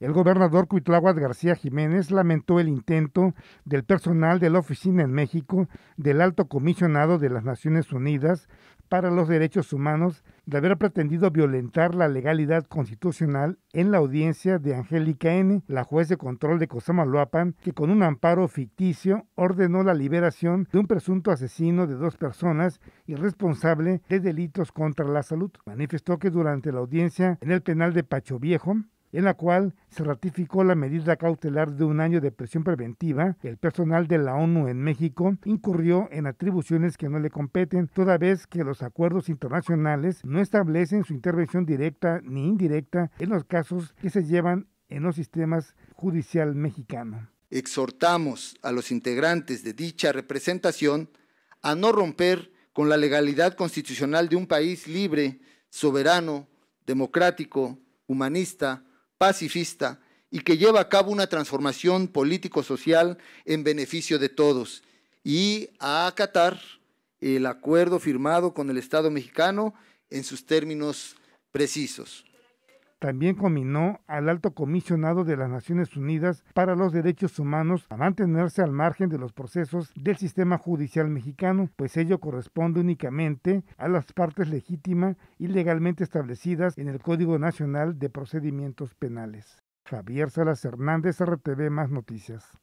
El gobernador Cuitláhuac García Jiménez lamentó el intento del personal de la oficina en México del Alto Comisionado de las Naciones Unidas para los Derechos Humanos de haber pretendido violentar la legalidad constitucional en la audiencia de Angélica N., la juez de control de Cosamaloapan, que con un amparo ficticio ordenó la liberación de un presunto asesino de dos personas y responsable de delitos contra la salud. Manifestó que durante la audiencia en el penal de Pacho Viejo, en la cual se ratificó la medida cautelar de un año de presión preventiva, el personal de la ONU en México incurrió en atribuciones que no le competen, toda vez que los acuerdos internacionales no establecen su intervención directa ni indirecta en los casos que se llevan en los sistemas judicial mexicano. Exhortamos a los integrantes de dicha representación a no romper con la legalidad constitucional de un país libre, soberano, democrático, humanista, pacifista y que lleva a cabo una transformación político-social en beneficio de todos y a acatar el acuerdo firmado con el Estado mexicano en sus términos precisos. También combinó al alto comisionado de las Naciones Unidas para los Derechos Humanos a mantenerse al margen de los procesos del sistema judicial mexicano, pues ello corresponde únicamente a las partes legítimas y legalmente establecidas en el Código Nacional de Procedimientos Penales. Javier Salas Hernández, RTV Más Noticias.